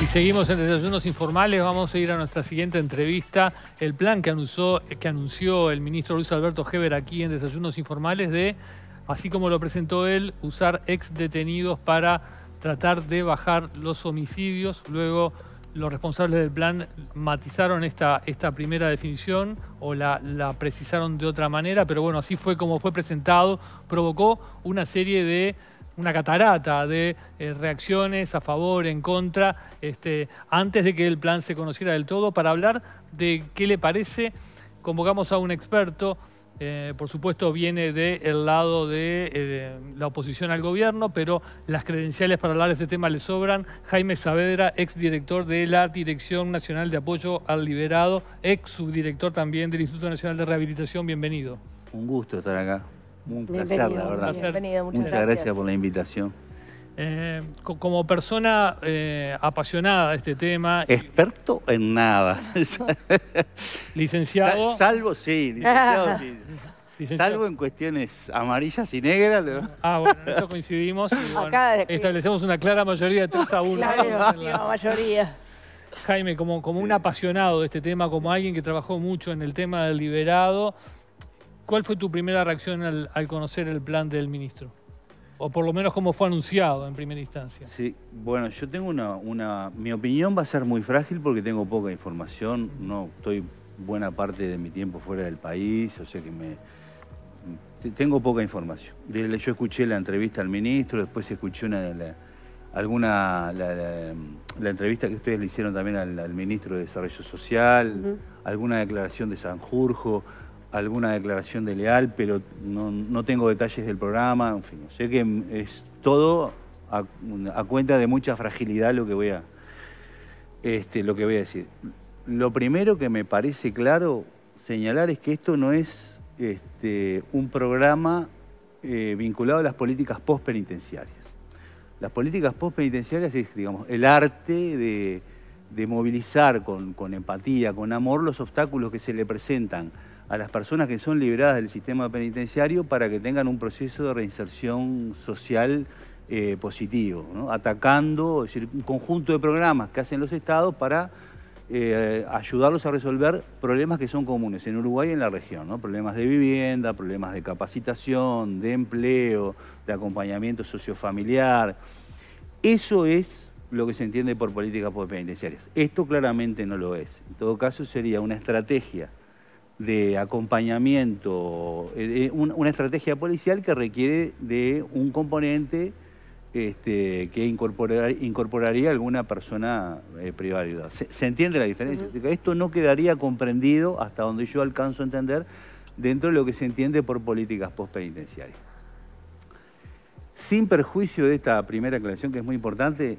Y seguimos en desayunos informales, vamos a ir a nuestra siguiente entrevista. El plan que anunció, que anunció el ministro Luis Alberto Heber aquí en desayunos informales de, así como lo presentó él, usar ex detenidos para tratar de bajar los homicidios. Luego los responsables del plan matizaron esta, esta primera definición o la, la precisaron de otra manera, pero bueno, así fue como fue presentado. Provocó una serie de una catarata de eh, reacciones a favor, en contra, este, antes de que el plan se conociera del todo. Para hablar de qué le parece, convocamos a un experto. Eh, por supuesto, viene del lado eh, de la oposición al gobierno, pero las credenciales para hablar de este tema le sobran. Jaime Saavedra, exdirector de la Dirección Nacional de Apoyo al Liberado, ex subdirector también del Instituto Nacional de Rehabilitación. Bienvenido. Un gusto estar acá. Un placer, la verdad. muchas, gracias. por la invitación. Eh, como persona eh, apasionada de este tema. Experto en nada. licenciado. salvo, sí, licenciado, Salvo en cuestiones amarillas y negras. Ah, bueno, en eso coincidimos. establecemos una clara mayoría de tres a uno. Claro, la mayoría. Jaime, como, como un apasionado de este tema, como alguien que trabajó mucho en el tema del liberado, ¿Cuál fue tu primera reacción al, conocer el plan del ministro? O por lo menos cómo fue anunciado en primera instancia. Sí, bueno, yo tengo una, Mi opinión va a ser muy frágil porque tengo poca información, no estoy buena parte de mi tiempo fuera del país, o sea que me... Tengo poca información. Yo escuché la entrevista al ministro, después escuché una de la, alguna la, entrevista que ustedes le hicieron también al, ministro de Desarrollo Social, alguna declaración de Sanjurjo alguna declaración de leal, pero no, tengo detalles del programa, en fin, sé que es todo a, cuenta de mucha fragilidad lo que voy a este, lo que voy a decir. Lo primero que me parece claro señalar es que esto no es este, un programa eh, vinculado a las políticas postpenitenciarias. Las políticas postpenitenciarias es, digamos, el arte de, movilizar con, con empatía, con amor, los obstáculos que se le presentan a las personas que son liberadas del sistema penitenciario para que tengan un proceso de reinserción social eh, positivo, atacando un conjunto de programas que hacen los estados para eh, ayudarlos a resolver problemas que son comunes en Uruguay y en la región, problemas de vivienda, problemas de capacitación, de empleo, de acompañamiento sociofamiliar. Eso es lo que se entiende por políticas penitenciarias. Esto claramente no lo es. En todo caso, sería una estrategia de acompañamiento, eh, una estrategia policial que requiere de un componente este, que incorporaría alguna persona eh, privada. Se, entiende la diferencia? Esto no quedaría comprendido hasta donde yo alcanzo a entender dentro de lo que se entiende por políticas postpenitenciarias. Sin perjuicio de esta primera aclaración que es muy importante,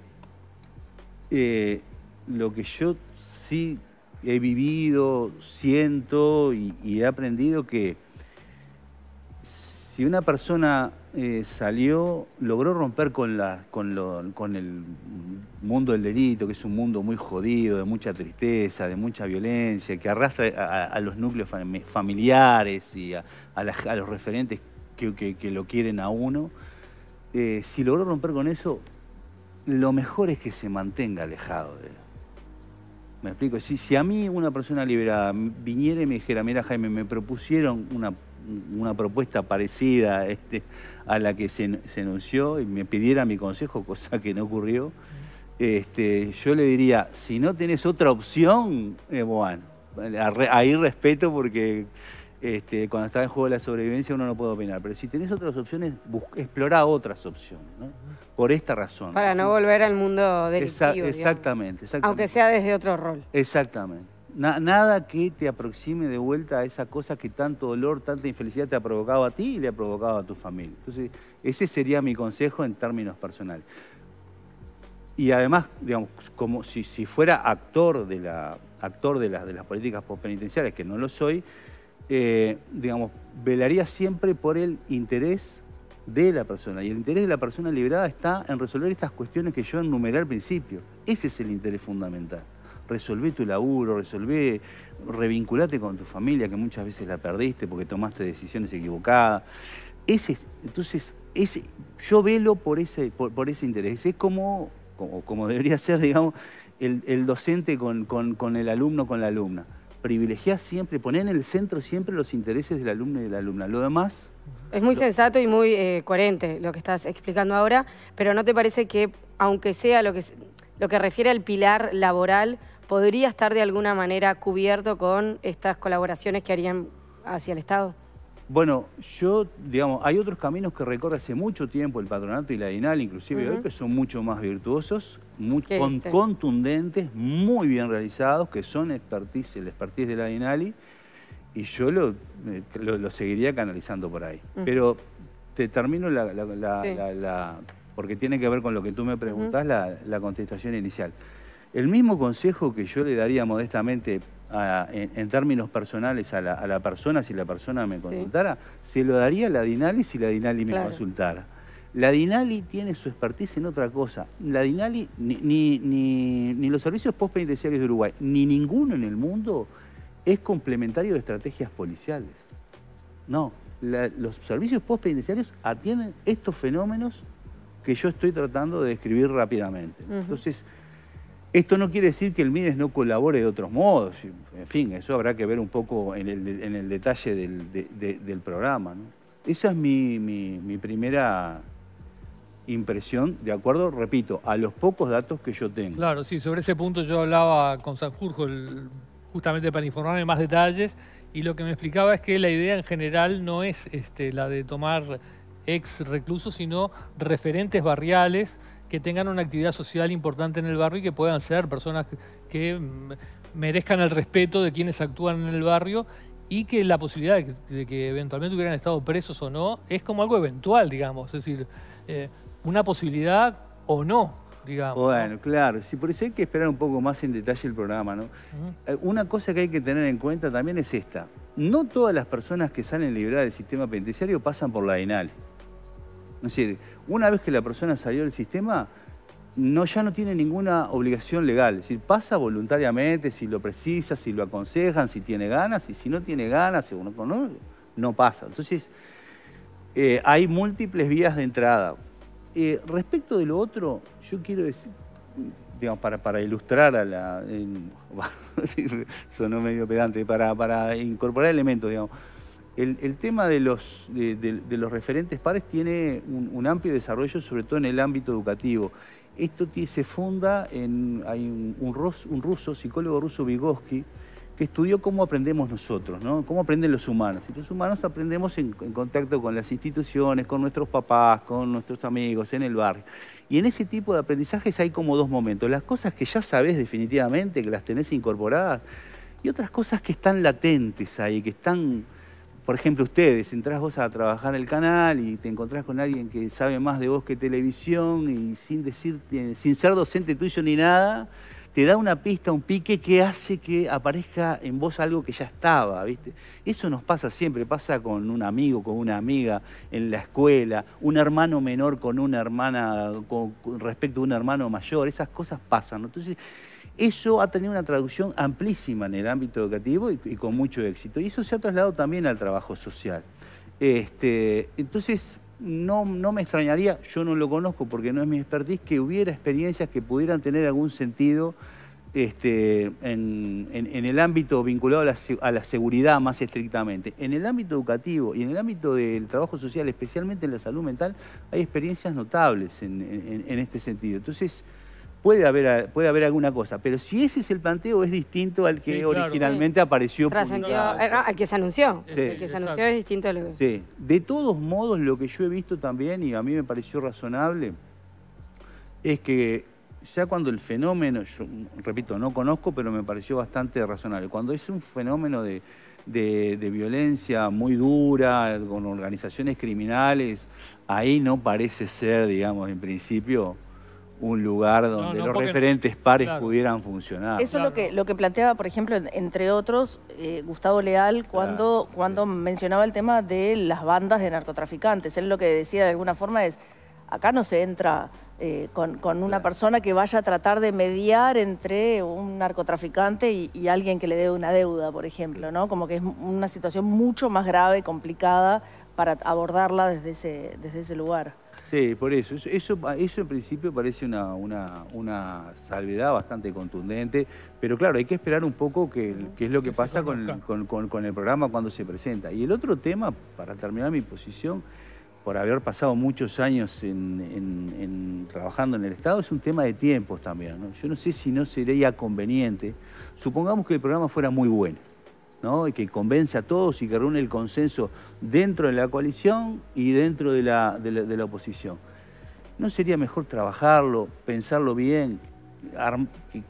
eh, lo que yo sí he vivido, siento y, he aprendido que si una persona eh, salió, logró romper con, el mundo del delito, que es un mundo muy jodido, de mucha tristeza, de mucha violencia, que arrastra a, los núcleos familiares y a, los referentes que, lo quieren a uno. Eh, si logró romper con eso, lo mejor es que se mantenga alejado de él. Me explico, si, si a mí una persona liberada viniera y me dijera, mira Jaime, me propusieron una, propuesta parecida este, a la que se, se, anunció y me pidiera mi consejo, cosa que no ocurrió, este, yo le diría, si no tenés otra opción, eh, bueno, ahí respeto porque este, cuando está en juego la sobrevivencia uno no puede opinar, pero si tenés otras opciones, explora otras opciones, Por esta razón. Para no, volver al mundo delictivo. exactamente, exactamente, Aunque sea desde otro rol. Exactamente. nada que te aproxime de vuelta a esa cosa que tanto dolor, tanta infelicidad te ha provocado a ti y le ha provocado a tu familia. Entonces, ese sería mi consejo en términos personales. Y además, digamos, como si, fuera actor de la de, las políticas postpenitenciarias, que no lo soy, eh, digamos, velaría siempre por el interés de la persona. Y el interés de la persona liberada está en resolver estas cuestiones que yo enumeré al principio. Ese es el interés fundamental. resolver tu laburo, resolver revincularte con tu familia, que muchas veces la perdiste porque tomaste decisiones equivocadas. Ese, entonces, ese, yo velo por ese, por, ese interés. Es como, como, debería ser, digamos, el, docente con el alumno, con la alumna privilegia siempre, poner en el centro siempre los intereses del alumno y de la alumna. Lo demás... Es muy sensato y muy eh, coherente lo que estás explicando ahora, pero ¿no te parece que, aunque sea lo que, lo que refiere al pilar laboral, podría estar de alguna manera cubierto con estas colaboraciones que harían hacia el Estado? Bueno, yo, digamos, hay otros caminos que recorre hace mucho tiempo el patronato y la DINAL, inclusive hoy, que son mucho más virtuosos, contundentes, muy bien realizados, que son expertise, el expertise de la DINALI, y yo eh, lo, seguiría canalizando por ahí. Pero te termino la, porque tiene que ver con lo que tú me preguntás, la contestación inicial. El mismo consejo que yo le daría modestamente en, términos personales a la, persona, si la persona me consultara, se lo daría a la Dinali si la Dinali me consultara. La Dinali tiene su expertise en otra cosa. La Dinali, ni, ni, los servicios postpenitenciarios de Uruguay, ni ninguno en el mundo es complementario de estrategias policiales. No, los servicios postpenitenciarios atienden estos fenómenos que yo estoy tratando de describir rápidamente. Entonces, esto no quiere decir que el Mines no colabore de otros modos. En fin, eso habrá que ver un poco en el, detalle del, programa. Esa es mi, primera impresión, de acuerdo, repito, a los pocos datos que yo tengo. Claro, sí, sobre ese punto yo hablaba con Sanjurjo justamente para informarme más detalles y lo que me explicaba es que la idea en general no es este, la de tomar ex reclusos, sino referentes barriales que tengan una actividad social importante en el barrio y que puedan ser personas que, merezcan el respeto de quienes actúan en el barrio y que la posibilidad de que, eventualmente hubieran estado presos o no es como algo eventual, digamos, es decir, eh, una posibilidad o no. Digamos, bueno, claro, por eso hay que esperar un poco más en detalle el programa, ¿no? Eh, una cosa que hay que tener en cuenta también es esta. No todas las personas que salen liberadas del sistema penitenciario pasan por la AINAL. Es decir, una vez que la persona salió del sistema, no, ya no tiene ninguna obligación legal. Es decir, pasa voluntariamente, si lo precisa, si lo aconsejan, si tiene ganas, y si no tiene ganas, según no, no pasa. Entonces, eh, hay múltiples vías de entrada. Eh, respecto de lo otro, yo quiero decir, digamos, para, para ilustrar a la. sonó medio pedante, para, para incorporar elementos, digamos. El, tema de los, referentes pares tiene un, amplio desarrollo, sobre todo en el ámbito educativo. Esto se funda en. Hay un, un ruso, psicólogo ruso Vygotsky, que estudió cómo aprendemos nosotros, ¿no? Cómo aprenden los humanos. Y los humanos aprendemos en, en, contacto con las instituciones, con nuestros papás, con nuestros amigos, en el barrio. Y en ese tipo de aprendizajes hay como dos momentos. Las cosas que ya sabes definitivamente, que las tenés incorporadas, y otras cosas que están latentes ahí, que están por ejemplo, ustedes, entras vos a trabajar en el canal y te encontrás con alguien que sabe más de vos que televisión y sin, decir, eh, sin ser docente tuyo ni nada, te da una pista, un pique que hace que aparezca en vos algo que ya estaba, ¿viste? Eso nos pasa siempre, pasa con un amigo, con una amiga en la escuela, un hermano menor con una hermana, con, respecto a un hermano mayor, esas cosas pasan, Entonces, eso ha tenido una traducción amplísima en el ámbito educativo y, con mucho éxito. Y eso se ha trasladado también al trabajo social. Este, entonces, no, no, me extrañaría, yo no lo conozco porque no es mi expertise, que hubiera experiencias que pudieran tener algún sentido este, en, el ámbito vinculado a la, seguridad más estrictamente. En el ámbito educativo y en el ámbito del trabajo social, especialmente en la salud mental, hay experiencias notables en, en este sentido. Entonces, puede haber, puede haber alguna cosa, pero si ese es el planteo es distinto al que originalmente apareció. al que se anunció, sí, el que se anunció es distinto De todos modos, lo que yo he visto también, y a mí me pareció razonable, es que ya cuando el fenómeno, yo repito, no conozco, pero me pareció bastante razonable, cuando es un fenómeno de violencia muy dura, con organizaciones criminales, ahí no parece ser, digamos, en principio un lugar donde los referentes pares pudieran funcionar. Eso es lo que, lo que planteaba, por ejemplo, entre otros, eh, Gustavo Leal cuando, cuando mencionaba el tema de las bandas de narcotraficantes. Él lo que decía de alguna forma es, acá no se entra eh, con, con, una persona que vaya a tratar de mediar entre un narcotraficante y, alguien que le dé una deuda, por ejemplo, ¿no? Como que es una situación mucho más grave, complicada para abordarla desde ese, desde ese lugar. Sí, por eso. Eso, eso, en principio parece una, una, salvedad bastante contundente, pero claro, hay que esperar un poco qué que es lo que, pasa con, el programa cuando se presenta. Y el otro tema, para terminar mi posición, por haber pasado muchos años trabajando en el Estado, es un tema de tiempos también. Yo no sé si no sería conveniente, supongamos que el programa fuera muy bueno y que convence a todos y que reúne el consenso dentro de la coalición y dentro de la, oposición. ¿No sería mejor trabajarlo, pensarlo bien,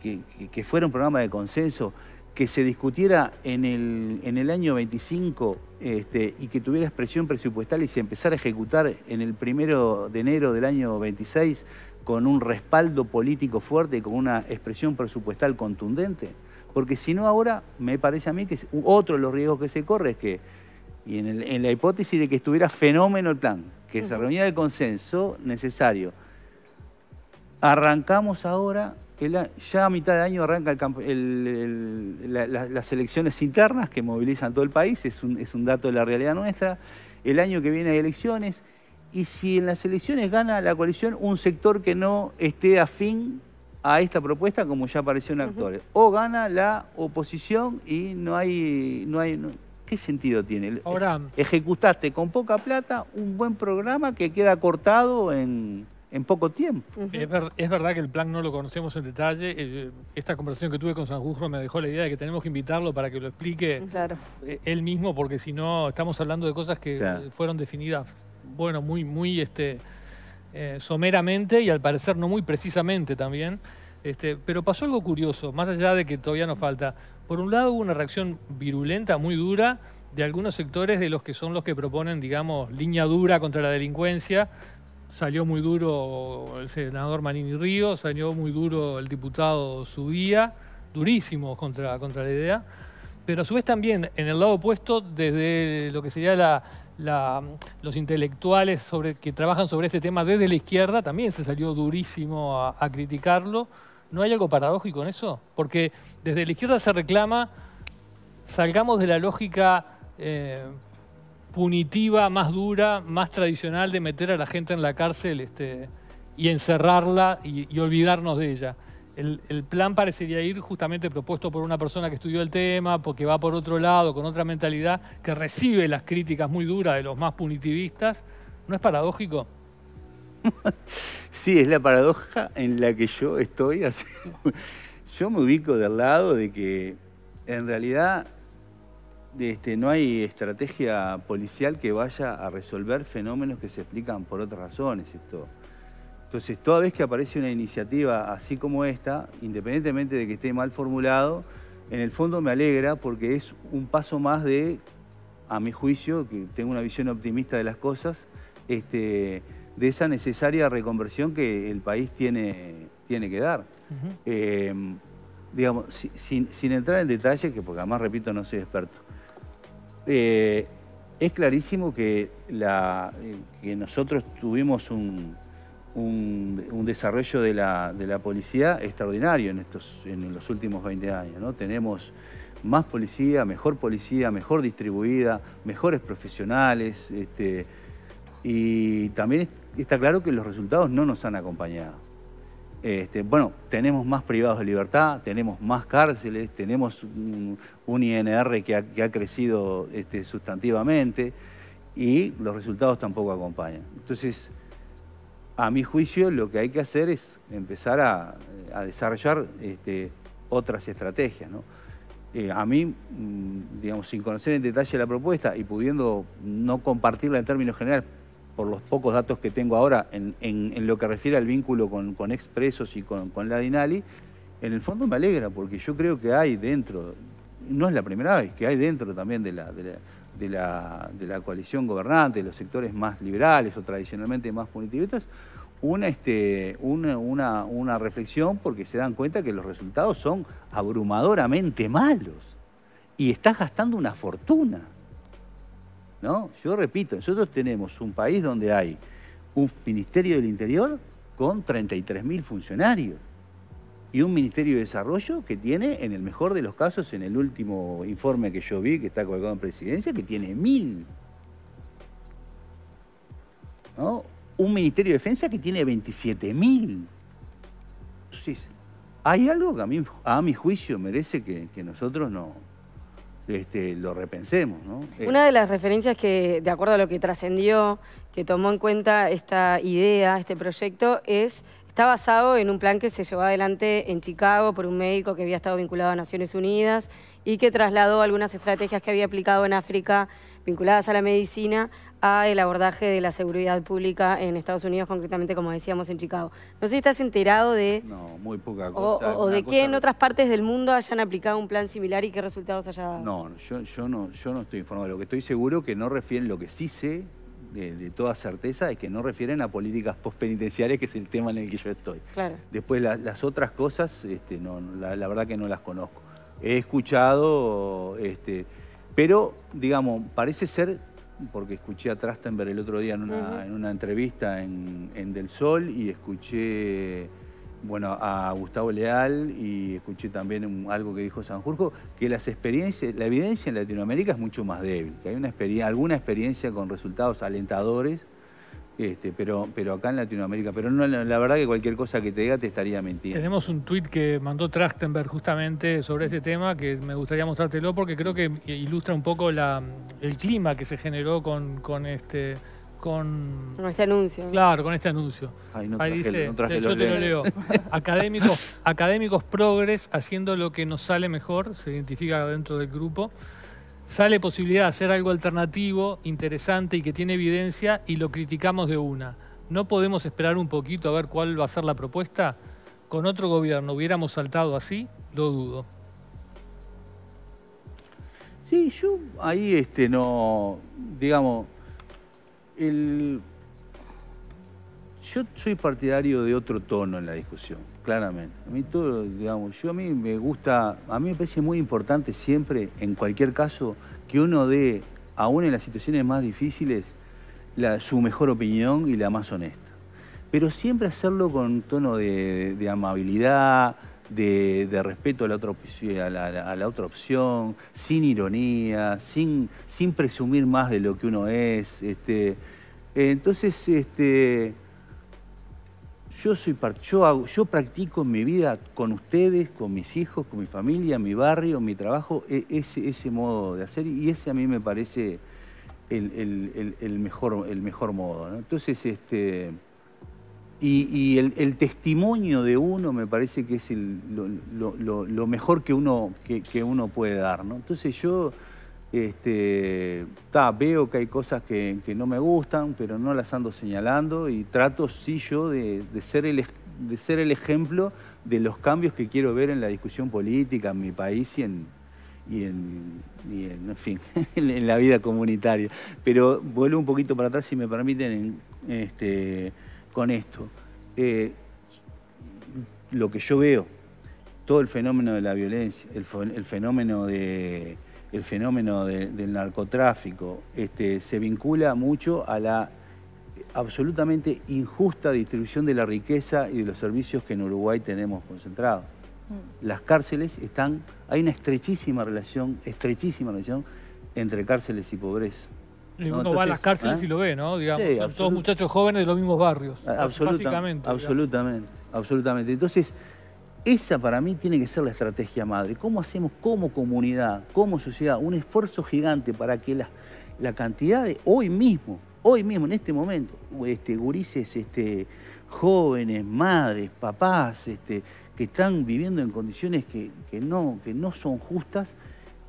que, fuera un programa de consenso, que se discutiera en el, año 25 este, y que tuviera expresión presupuestal y se empezara a ejecutar en el primero de enero del año 26 con un respaldo político fuerte y con una expresión presupuestal contundente? Porque si no ahora, me parece a mí que otro de los riesgos que se corre es que, y en, la hipótesis de que estuviera fenómeno el plan, que se reuniera el consenso necesario, arrancamos ahora, que ya a mitad de año arranca el, las elecciones internas que movilizan todo el país, es un, es un dato de la realidad nuestra, el año que viene hay elecciones, y si en las elecciones gana la coalición un sector que no esté afín a esta propuesta como ya apareció en actores. O gana la oposición y no hay... No hay ¿Qué sentido tiene? Ahora, Ejecutaste con poca plata un buen programa que queda cortado en, en poco tiempo. es, verdad que el plan no lo conocemos en detalle. Eh, esta conversación que tuve con Jujo me dejó la idea de que tenemos que invitarlo para que lo explique eh, él mismo, porque si no estamos hablando de cosas que fueron definidas, bueno, muy, muy este, eh, someramente y al parecer no muy precisamente también. Este, pero pasó algo curioso, más allá de que todavía nos falta. Por un lado hubo una reacción virulenta, muy dura, de algunos sectores de los que son los que proponen, digamos, línea dura contra la delincuencia. Salió muy duro el senador Manini Río, salió muy duro el diputado Subía, durísimo contra, contra la idea. Pero a su vez también, en el lado opuesto, desde lo que sería la, los intelectuales que trabajan sobre este tema desde la izquierda también se salió durísimo a, criticarlo. ¿No hay algo paradójico en eso? Porque desde la izquierda se reclama, salgamos de la lógica eh, punitiva, más dura, más tradicional de meter a la gente en la cárcel este, y encerrarla y olvidarnos de ella el, plan parecería ir justamente propuesto por una persona que estudió el tema, porque va por otro lado, con otra mentalidad, que recibe las críticas muy duras de los más punitivistas. ¿No es paradójico? Sí, es la paradoja en la que yo estoy. Yo me ubico del lado de que en realidad este, no hay estrategia policial que vaya a resolver fenómenos que se explican por otras razones. Esto entonces, toda vez que aparece una iniciativa así como esta, independientemente de que esté mal formulado, en el fondo me alegra porque es un paso más de, a mi juicio, que tengo una visión optimista de las cosas, este, de esa necesaria reconversión que el país tiene, tiene que dar. Eh, digamos, sin, entrar en detalles, que porque además, repito, no soy experto. Eh, es clarísimo que nosotros tuvimos un, un, desarrollo de la, policía extraordinario en, estos, en los últimos 20 años. ¿no? Tenemos más policía, mejor policía, mejor distribuida, mejores profesionales. Este, y también está claro que los resultados no nos han acompañado. Este, bueno, tenemos más privados de libertad, tenemos más cárceles, tenemos un, INR que ha, crecido este, sustantivamente y los resultados tampoco acompañan. Entonces, a mi juicio lo que hay que hacer es empezar a, desarrollar este, otras estrategias. Eh, a mí, mm, digamos, sin conocer en detalle la propuesta y pudiendo no compartirla en términos generales por los pocos datos que tengo ahora en, lo que refiere al vínculo con, expresos y con, la Dinali, en el fondo me alegra porque yo creo que hay dentro, no es la primera vez, que hay dentro también de la, de la, coalición gobernante, de los sectores más liberales o tradicionalmente más punitivistas, este, una, reflexión porque se dan cuenta que los resultados son abrumadoramente malos y estás gastando una fortuna. ¿No? Yo repito, nosotros tenemos un país donde hay un Ministerio del Interior con 33.000 funcionarios y un Ministerio de Desarrollo que tiene, en el mejor de los casos, en el último informe que yo vi, que está colgado en presidencia, que tiene mil. ¿No? un Ministerio de Defensa que tiene 27.000. Entonces, hay algo que a, mi juicio merece que, nosotros no, este, lo repensemos. Eh, Una de las referencias que, de acuerdo a lo que trascendió, que tomó en cuenta esta idea, este proyecto, es está basado en un plan que se llevó adelante en Chicago por un médico que había estado vinculado a Naciones Unidas y que trasladó algunas estrategias que había aplicado en África vinculadas a la medicina a el abordaje de la seguridad pública en Estados Unidos, concretamente, como decíamos, en Chicago. No sé si estás enterado de... No, muy poca cosa. O, de que en otras partes del mundo hayan aplicado un plan similar y qué resultados haya dado. No, yo, no, yo no estoy informado. Lo que estoy seguro que no refieren, lo que sí sé de, toda certeza es que no refieren a políticas postpenitenciarias, que es el tema en el que yo estoy. Claro. Después las otras cosas, este, no, la, verdad que no las conozco. He escuchado, este, pero digamos, parece ser porque escuché a Trastenberg el otro día en una, entrevista en, Del Sol y escuché bueno, a Gustavo Leal y escuché también algo que dijo Sanjurjo, que las experiencias, la evidencia en Latinoamérica es mucho más débil, que hay una alguna experiencia con resultados alentadores, este, pero, pero acá en Latinoamérica. Pero no, la verdad que cualquier cosa que te diga te estaría mintiendo. Tenemos un tuit que mandó Trachtenberg justamente sobre este tema que me gustaría mostrártelo porque creo que ilustra un poco el clima que se generó con, este. Con, este anuncio. Claro, con este anuncio. Ahí dice, yo te lo leo. académicos, académicos progres haciendo lo que nos sale mejor, se identifica dentro del grupo sale posibilidad de hacer algo alternativo, interesante y que tiene evidencia y lo criticamos de una. ¿No podemos esperar un poquito a ver cuál va a ser la propuesta? ¿Con otro gobierno hubiéramos saltado así? Lo dudo. Sí, yo ahí este no, digamos, el, yo soy partidario de otro tono en la discusión claramente. A mí todo, digamos, yo a mí me gusta, a mí me parece muy importante siempre, en cualquier caso, que uno dé, aún en las situaciones más difíciles, su mejor opinión y la más honesta. Pero siempre hacerlo con un tono de, amabilidad, de, respeto a la, otra, opción, sin ironía, sin, presumir más de lo que uno es. Este. entonces, este, yo, soy, yo, yo practico en mi vida con ustedes, con mis hijos, con mi familia, mi barrio, mi trabajo, e, ese, ese modo de hacer y ese a mí me parece el, mejor, el mejor modo. Entonces, este, y, el, testimonio de uno me parece que es lo, mejor que uno, que uno puede dar. ¿no? Entonces yo... Este, veo que hay cosas que, no me gustan, pero no las ando señalando y trato, sí, yo de, ser el, ser el ejemplo de los cambios que quiero ver en la discusión política, en mi país y en, en, fin, en la vida comunitaria. Pero vuelvo un poquito para atrás, si me permiten, este, con esto. Eh, lo que yo veo, todo el fenómeno de la violencia, el fenómeno de el fenómeno del narcotráfico este, se vincula mucho a la absolutamente injusta distribución de la riqueza y de los servicios que en Uruguay tenemos concentrados. Mm. Las cárceles están, hay una estrechísima relación, estrechísima relación entre cárceles y pobreza. Uno va a las cárceles ¿eh? y lo ve, ¿no? Digamos, son muchachos jóvenes de los mismos barrios. Absolutamente, básicamente. Absolutamente, absolutamente. Entonces, esa para mí tiene que ser la estrategia madre. ¿Cómo hacemos como comunidad, como sociedad, un esfuerzo gigante para que la, cantidad de hoy mismo, hoy mismo, en este momento, este, gurises este, jóvenes, madres, papás, este, que están viviendo en condiciones que, que, no, son justas,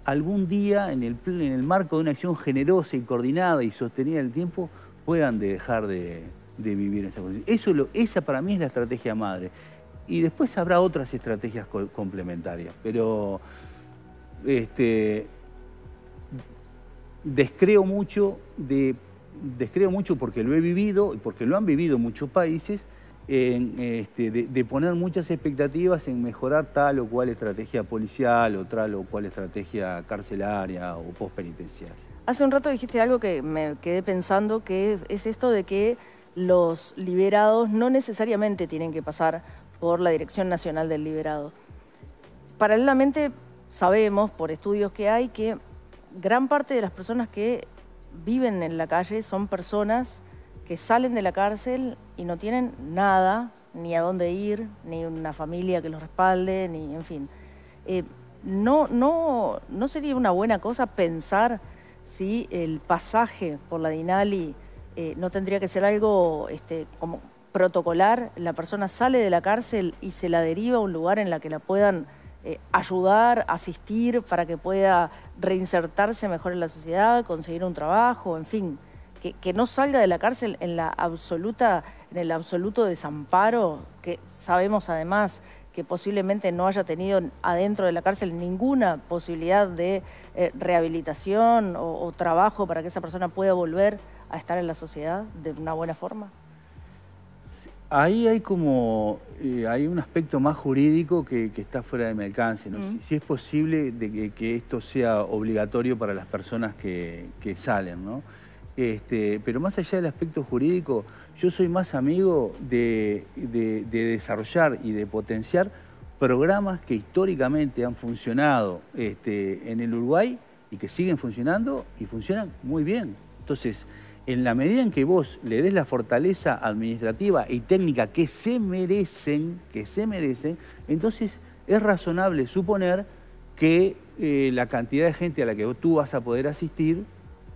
algún día en el, marco de una acción generosa y coordinada y sostenida el tiempo, puedan dejar de, vivir en esa condición. Eso, esa para mí es la estrategia madre y después habrá otras estrategias complementarias, pero este, descreo mucho de descreo mucho porque lo he vivido y porque lo han vivido muchos países este, de, poner muchas expectativas en mejorar tal o cual estrategia policial o tal o cual estrategia carcelaria o postpenitenciaria. Hace un rato dijiste algo que me quedé pensando que es esto de que los liberados no necesariamente tienen que pasar por la Dirección Nacional del Liberado. Paralelamente, sabemos por estudios que hay que gran parte de las personas que viven en la calle son personas que salen de la cárcel y no tienen nada, ni a dónde ir, ni una familia que los respalde, ni en fin. Eh, no, no, no sería una buena cosa pensar si el pasaje por la Dinali eh, no tendría que ser algo este, como protocolar, la persona sale de la cárcel y se la deriva a un lugar en la que la puedan eh, ayudar, asistir para que pueda reinsertarse mejor en la sociedad, conseguir un trabajo, en fin, que, no salga de la cárcel en la absoluta, en el absoluto desamparo que sabemos además que posiblemente no haya tenido adentro de la cárcel ninguna posibilidad de eh, rehabilitación o trabajo para que esa persona pueda volver a estar en la sociedad de una buena forma. Ahí hay como, eh, hay un aspecto más jurídico que, está fuera de mi alcance. Si, es posible de que, esto sea obligatorio para las personas que, salen, ¿no? Este, pero más allá del aspecto jurídico, yo soy más amigo de, desarrollar y de potenciar programas que históricamente han funcionado este, en el Uruguay y que siguen funcionando y funcionan muy bien. Entonces, en la medida en que vos le des la fortaleza administrativa y técnica que se merecen, que se merecen, entonces es razonable suponer que eh, la cantidad de gente a la que tú vas a poder asistir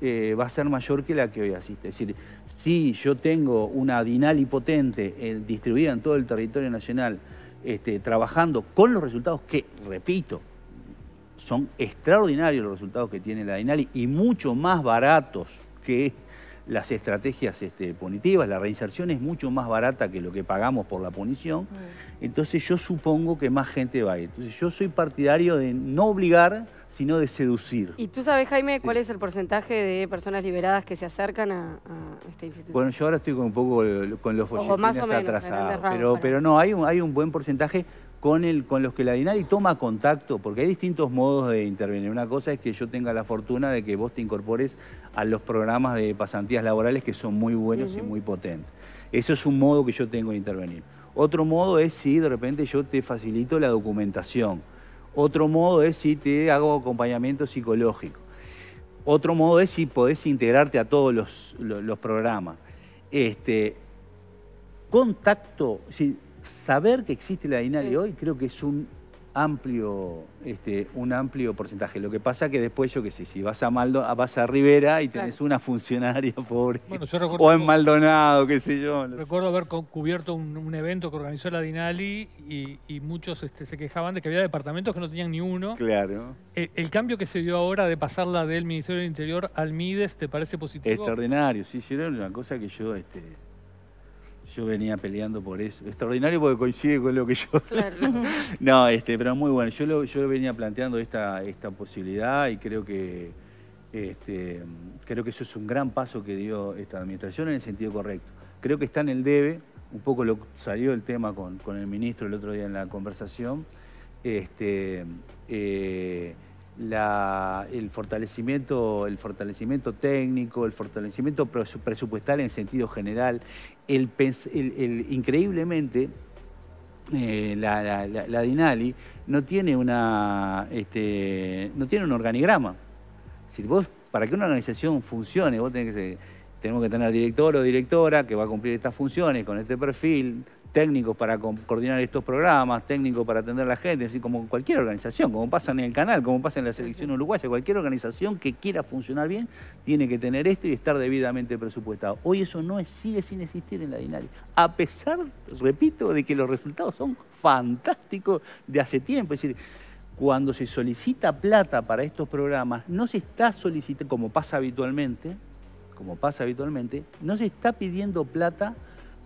eh, va a ser mayor que la que hoy asiste. Es decir, si yo tengo una Dinali potente eh, distribuida en todo el territorio nacional, este, trabajando con los resultados que, repito, son extraordinarios los resultados que tiene la Dinali y mucho más baratos que las estrategias este, punitivas, la reinserción es mucho más barata que lo que pagamos por la punición, mm. entonces yo supongo que más gente va a ir. Entonces yo soy partidario de no obligar sino de seducir. ¿Y tú sabes, Jaime, cuál es el porcentaje de personas liberadas que se acercan a, a este instituto? Bueno, yo ahora estoy con un poco con los folletines más atrasados, pero, pero no, hay un, buen porcentaje con, el, con los que la DINARI toma contacto, porque hay distintos modos de intervenir. Una cosa es que yo tenga la fortuna de que vos te incorpores a los programas de pasantías laborales que son muy buenos y muy potentes. Eso es un modo que yo tengo de intervenir. Otro modo es si de repente yo te facilito la documentación otro modo es si te hago acompañamiento psicológico. Otro modo es si podés integrarte a todos los, programas. Este, contacto, saber que existe la DINALE hoy creo que es un amplio, este, un amplio porcentaje. Lo que pasa que después, yo qué sé, si vas a Maldo, ah, vas a Rivera y tenés una funcionaria pobre. o en Maldonado, qué sé yo. Recuerdo haber cubierto un, un evento que organizó la Dinali y, muchos este, se quejaban de que había departamentos que no tenían ni uno. Claro. El, cambio que se dio ahora de pasarla del Ministerio del Interior al MIDES, ¿te parece positivo? Extraordinario, sí, sí, una cosa que yo este, yo venía peleando por eso. Extraordinario porque coincide con lo que yo. Claro. no, este, pero muy bueno. Yo yo venía planteando esta, esta posibilidad y creo que este, creo que eso es un gran paso que dio esta administración en el sentido correcto. Creo que está en el debe, un poco lo salió el tema con, el ministro el otro día en la conversación. Este, eh, el, fortalecimiento, el fortalecimiento técnico, el fortalecimiento presupuestal en sentido general, el, increíblemente eh, la, Dinali no tiene una este, no tiene un organigrama. Si para que una organización funcione, vos tenés que ser tenemos que tener director o directora que va a cumplir estas funciones con este perfil, técnicos para coordinar estos programas, técnicos para atender a la gente, así como cualquier organización, como pasa en el canal, como pasa en la selección uruguaya, cualquier organización que quiera funcionar bien tiene que tener esto y estar debidamente presupuestado. Hoy eso no es, sigue sin existir en la dinámica, a pesar, repito, de que los resultados son fantásticos de hace tiempo, es decir, cuando se solicita plata para estos programas, no se está solicitando, como pasa habitualmente, como pasa habitualmente, no se está pidiendo plata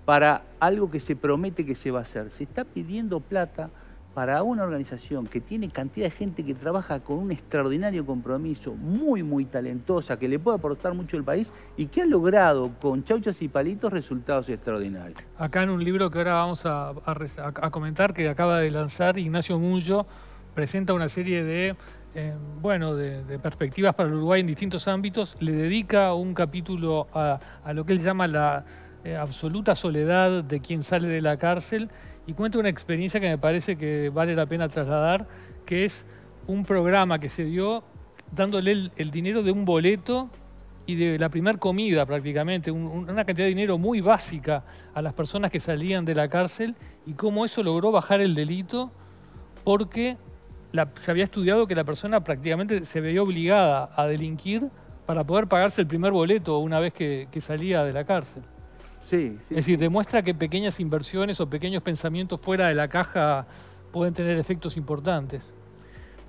para algo que se promete que se va a hacer, se está pidiendo plata para una organización que tiene cantidad de gente que trabaja con un extraordinario compromiso, muy, muy talentosa, que le puede aportar mucho al país y que ha logrado con chauchas y palitos resultados extraordinarios. Acá en un libro que ahora vamos a, comentar, que acaba de lanzar Ignacio Mullo presenta una serie de bueno, de, perspectivas para Uruguay en distintos ámbitos, le dedica un capítulo a, lo que él llama la eh, absoluta soledad de quien sale de la cárcel y cuenta una experiencia que me parece que vale la pena trasladar, que es un programa que se dio dándole el, dinero de un boleto y de la primer comida prácticamente, una cantidad de dinero muy básica a las personas que salían de la cárcel y cómo eso logró bajar el delito porque se había estudiado que la persona prácticamente se veía obligada a delinquir para poder pagarse el primer boleto una vez que, salía de la cárcel. Sí, es decir, demuestra que pequeñas inversiones o pequeños pensamientos fuera de la caja pueden tener efectos importantes.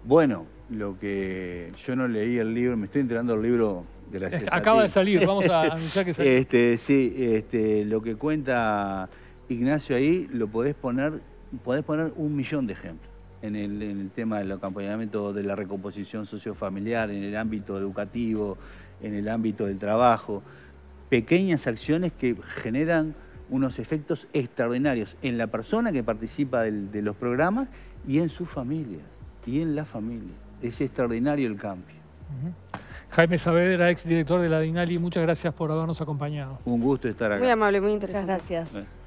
Bueno, lo que yo no leí el libro, me estoy enterando del libro de la Acaba de salir, vamos a anunciar que este, sí, este, lo que cuenta Ignacio ahí lo podés poner, podés poner un millón de ejemplos en el, tema del acompañamiento de la recomposición sociofamiliar, en el ámbito educativo, en el ámbito del trabajo. Pequeñas acciones que generan unos efectos extraordinarios en la persona que participa de los programas y en su familia, y en la familia. Es extraordinario el cambio. Jaime Saavedra, exdirector de la DINALI, muchas gracias por habernos acompañado. Un gusto estar acá. Muy amable, muy interesante. Muchas gracias.